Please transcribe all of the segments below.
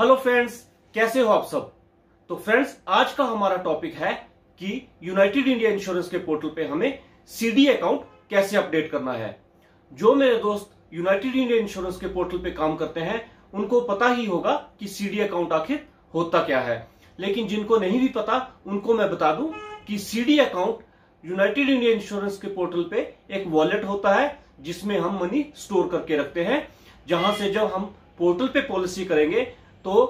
hello friends कैसे हो आप सब तो फ्रेंड्स आज का हमारा टॉपिक है कि यूनाइटेड इंडिया इंश्योरेंस के पोर्टल पे हमें सीडी अकाउंट कैसे अपडेट करना है जो मेरे दोस्त यूनाइटेड इंडिया इंश्योरेंस के पोर्टल पे काम करते हैं उनको पता ही होगा कि सीडी अकाउंट आखिर होता क्या है लेकिन जिनको नहीं भी पता उनको मैं बता दूं कि CD account United India Insurance के पोर्टल पे एक वॉलेट होता है जिसमें हम मनी स्टोर करके रखते हैं जहां से जब हम पोर्टल पे पॉलिसी करेंगे तो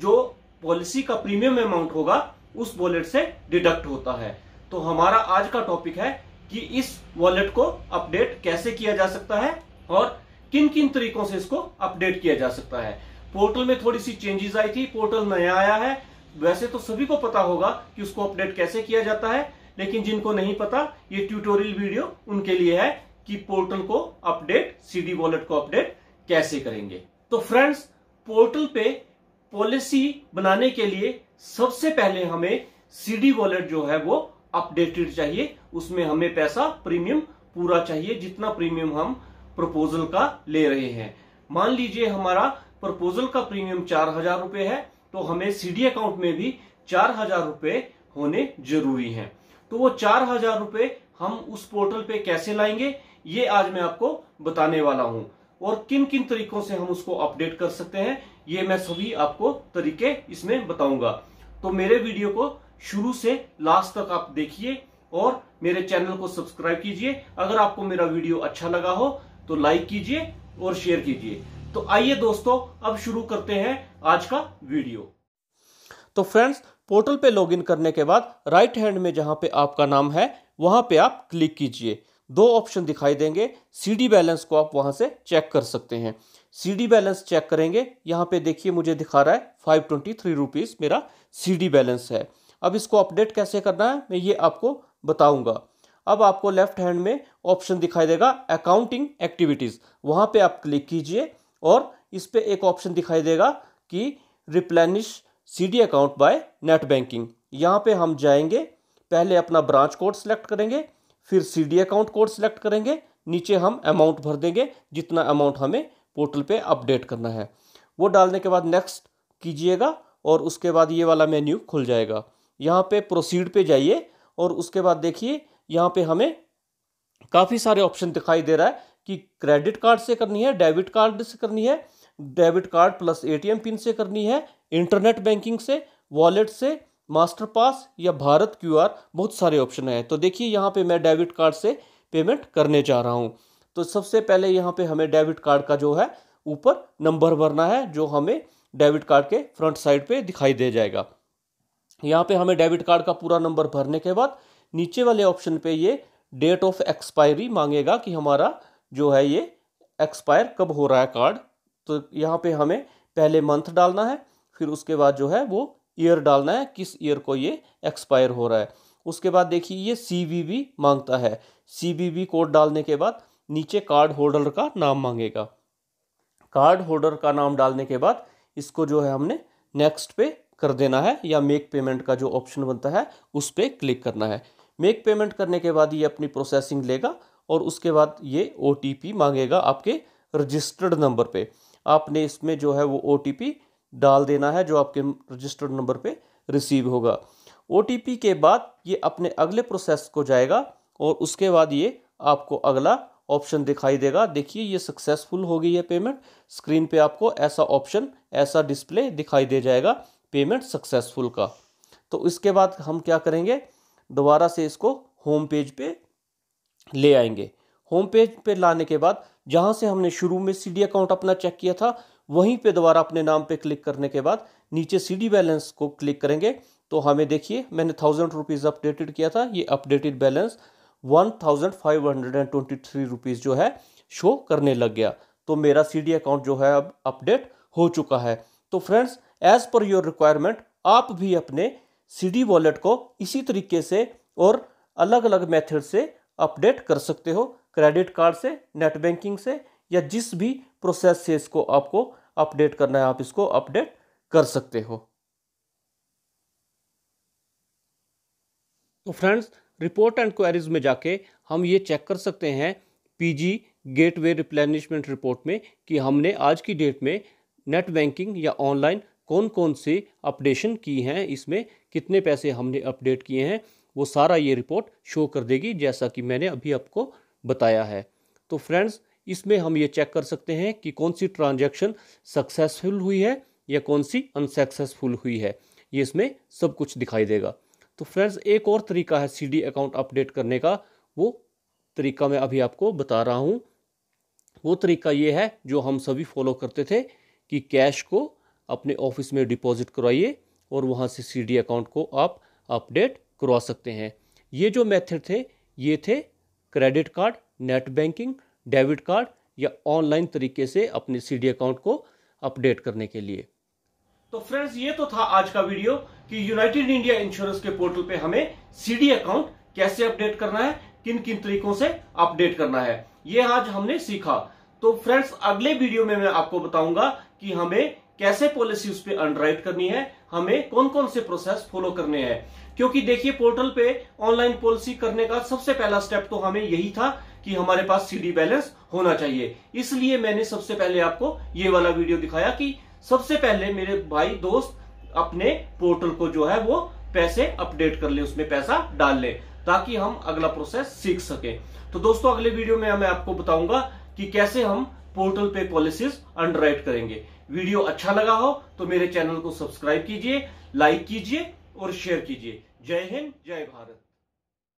जो पॉलिसी का प्रीमियम अमाउंट होगा उस वॉलेट से डिडक्ट होता है तो हमारा आज का टॉपिक है कि इस वॉलेट को अपडेट कैसे किया जा सकता है और किन किन तरीकों से इसको अपडेट किया जा सकता है पोर्टल में थोड़ी सी चेंजेस आई थी पोर्टल नया आया है वैसे तो सभी को पता होगा कि उसको अपडेट कैसे किया जाता है लेकिन जिनको नहीं पता ये ट्यूटोरियल वीडियो उनके लिए है कि पोर्टल को अपडेट सीडी वॉलेट को अपडेट कैसे करेंगे तो फ्रेंड्स पोर्टल पे पॉलिसी बनाने के लिए सबसे पहले हमें सीडी वॉलेट जो है वो अपडेटेड चाहिए उसमें हमें पैसा प्रीमियम पूरा चाहिए जितना प्रीमियम हम प्रपोजल का ले रहे हैं मान लीजिए हमारा प्रपोजल का प्रीमियम चार हजार रुपए है तो हमें सीडी अकाउंट में भी चार हजार रुपए होने जरूरी हैं तो वो चार हजार रुपए हम उस पोर्टल पे कैसे लाएंगे ये आज मैं आपको बताने वाला हूं और किन किन तरीकों से हम उसको अपडेट कर सकते हैं ये मैं सभी आपको तरीके इसमें बताऊंगा तो मेरे वीडियो को शुरू से लास्ट तक आप देखिए और मेरे चैनल को सब्सक्राइब कीजिए अगर आपको मेरा वीडियो अच्छा लगा हो तो लाइक कीजिए और शेयर कीजिए तो आइए दोस्तों अब शुरू करते हैं आज का वीडियो तो फ्रेंड्स पोर्टल पे लॉगिन करने के बाद राइट हैंड में जहां पे आपका नाम है वहां पे आप क्लिक कीजिए दो ऑप्शन दिखाई देंगे सी डी बैलेंस को आप वहां से चेक कर सकते हैं सी डी बैलेंस चेक करेंगे यहां पे देखिए मुझे दिखा रहा है फाइव ट्वेंटी थ्री रुपीज़ मेरा सी डी बैलेंस है अब इसको अपडेट कैसे करना है मैं ये आपको बताऊंगा अब आपको लेफ्ट हैंड में ऑप्शन दिखाई देगा अकाउंटिंग एक्टिविटीज़ वहाँ पे आप क्लिक कीजिए और इस पर एक ऑप्शन दिखाई देगा कि replenish C D account by net banking यहाँ पे हम जाएंगे पहले अपना ब्रांच कोड सेलेक्ट करेंगे फिर C D account code select करेंगे नीचे हम अमाउंट भर देंगे जितना अमाउंट हमें पोर्टल पे अपडेट करना है वो डालने के बाद नेक्स्ट कीजिएगा और उसके बाद ये वाला मेन्यू खुल जाएगा यहाँ पे प्रोसीड पे जाइए और उसके बाद देखिए यहाँ पे हमें काफ़ी सारे ऑप्शन दिखाई दे रहा है कि क्रेडिट कार्ड से करनी है डेबिट कार्ड से करनी है debit card plus a PIN से करनी है इंटरनेट बैंकिंग से वॉलेट से मास्टर पास या भारत क्यूआर बहुत सारे ऑप्शन हैं तो देखिए यहाँ पे मैं डेबिट कार्ड से पेमेंट करने जा रहा हूँ तो सबसे पहले यहाँ पे हमें डेबिट कार्ड का जो है ऊपर नंबर भरना है जो हमें डेबिट कार्ड के फ्रंट साइड पे दिखाई दे जाएगा यहाँ पे हमें डेबिट कार्ड का पूरा नंबर भरने के बाद नीचे वाले ऑप्शन पर ये डेट ऑफ एक्सपायरी मांगेगा कि हमारा जो है ये एक्सपायर कब हो रहा है कार्ड तो यहाँ पर हमें पहले मंथ डालना है फिर उसके बाद जो है वो ईयर डालना है किस ईयर को ये एक्सपायर हो रहा है उसके बाद देखिए ये सी मांगता है सी कोड डालने के बाद नीचे कार्ड होल्डर का नाम मांगेगा कार्ड होल्डर का नाम डालने के बाद इसको जो है हमने नेक्स्ट पे कर देना है या मेक पेमेंट का जो ऑप्शन बनता है उस पर क्लिक करना है मेक पेमेंट करने के बाद ये अपनी प्रोसेसिंग लेगा और उसके बाद ये ओ मांगेगा आपके रजिस्टर्ड नंबर पे आपने इसमें जो है वो ओ डाल देना है जो आपके रजिस्टर्ड नंबर पे रिसीव होगा ओ के बाद ये अपने अगले प्रोसेस को जाएगा और उसके बाद ये आपको अगला ऑप्शन दिखाई देगा देखिए ये सक्सेसफुल हो गई है पेमेंट स्क्रीन पे आपको ऐसा ऑप्शन ऐसा डिस्प्ले दिखाई दे जाएगा पेमेंट सक्सेसफुल का तो इसके बाद हम क्या करेंगे दोबारा से इसको होम पेज पे ले आएंगे होम पेज पे लाने के बाद जहाँ से हमने शुरू में सी अकाउंट अपना चेक किया था वहीं पे दोबारा अपने नाम पे क्लिक करने के बाद नीचे सी डी बैलेंस को क्लिक करेंगे तो हमें देखिए मैंने थाउजेंड रुपीज़ अपडेटेड किया था ये updated balance one thousand five hundred and twenty three rupees जो है शो करने लग गया तो मेरा सी डी अकाउंट जो है अब अपडेट हो चुका है तो friends as per your requirement आप भी अपने सी डी वॉलेट को इसी तरीके से और अलग अलग मेथड से अपडेट कर सकते हो क्रेडिट कार्ड से नेट बैंकिंग से या जिस भी प्रोसेस से इसको आपको अपडेट करना है आप इसको अपडेट कर सकते हो तो फ्रेंड्स रिपोर्ट एंड क्वेरीज में जाके हम ये चेक कर सकते हैं पीजी गेटवे रिप्लेनिशमेंट रिपोर्ट में कि हमने आज की डेट में नेट बैंकिंग या ऑनलाइन कौन कौन से अपडेशन की हैं इसमें कितने पैसे हमने अपडेट किए हैं वो सारा ये रिपोर्ट शो कर देगी जैसा कि मैंने अभी आपको बताया है तो फ्रेंड्स इसमें हम ये चेक कर सकते हैं कि कौन सी ट्रांजेक्शन सक्सेसफुल हुई है या कौन सी अनसक्सेसफुल हुई है ये इसमें सब कुछ दिखाई देगा तो फ्रेंड्स एक और तरीका है सी अकाउंट अपडेट करने का वो तरीका मैं अभी आपको बता रहा हूँ वो तरीका ये है जो हम सभी फॉलो करते थे कि कैश को अपने ऑफिस में डिपॉजिट करवाइए और वहाँ से सी अकाउंट को आप अपडेट करवा सकते हैं ये जो मेथड थे ये थे credit card net banking debit card या ऑनलाइन तरीके से अपने सी अकाउंट को अपडेट करने के लिए तो फ्रेंड्स ये तो था आज का वीडियो कि यूनाइटेड इंडिया इंश्योरेंस के पोर्टल पे हमें सीडी अकाउंट कैसे अपडेट करना है किन किन तरीकों से अपडेट करना है ये आज हमने सीखा तो फ्रेंड्स अगले वीडियो में मैं आपको बताऊंगा कि हमें कैसे पॉलिसी उस पर अंडरराइट करनी है हमें कौन कौन से प्रोसेस फॉलो करने हैं क्योंकि देखिए पोर्टल पे ऑनलाइन पॉलिसी करने का सबसे पहला स्टेप तो हमें यही था कि हमारे पास सीडी बैलेंस होना चाहिए इसलिए मैंने सबसे पहले आपको ये वाला वीडियो दिखाया कि सबसे पहले मेरे भाई दोस्त अपने पोर्टल को जो है वो पैसे अपडेट कर ले उसमें पैसा डाल ले ताकि हम अगला प्रोसेस सीख सके तो दोस्तों अगले वीडियो में मैं आपको बताऊंगा कि कैसे हम पोर्टल पे पॉलिसीज अंडरराइट करेंगे वीडियो अच्छा लगा हो तो मेरे चैनल को सब्सक्राइब कीजिए लाइक कीजिए और शेयर कीजिए जय हिंद जय भारत